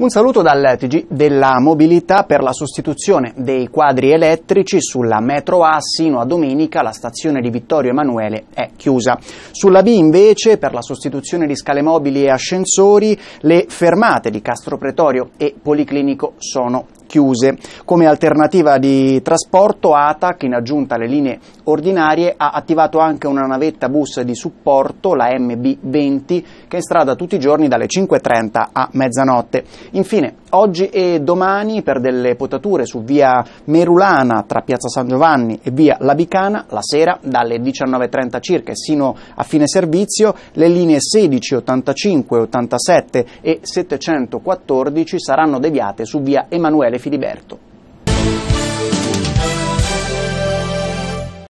Un saluto dal TG della mobilità per la sostituzione dei quadri elettrici sulla metro A sino a domenica la stazione di Vittorio Emanuele è chiusa. Sulla B invece per la sostituzione di scale mobili e ascensori le fermate di Castro Pretorio e Policlinico sono chiuse. Come alternativa di trasporto ATAC, in aggiunta alle linee ordinarie, ha attivato anche una navetta bus di supporto, la MB20, che è in strada tutti i giorni dalle 5.30 a mezzanotte. Infine, oggi e domani per delle potature su via Merulana tra piazza San Giovanni e via Labicana, la sera dalle 19.30 circa e sino a fine servizio, le linee 16, 85, 87 e 714 saranno deviate su via Emanuele Filiberto.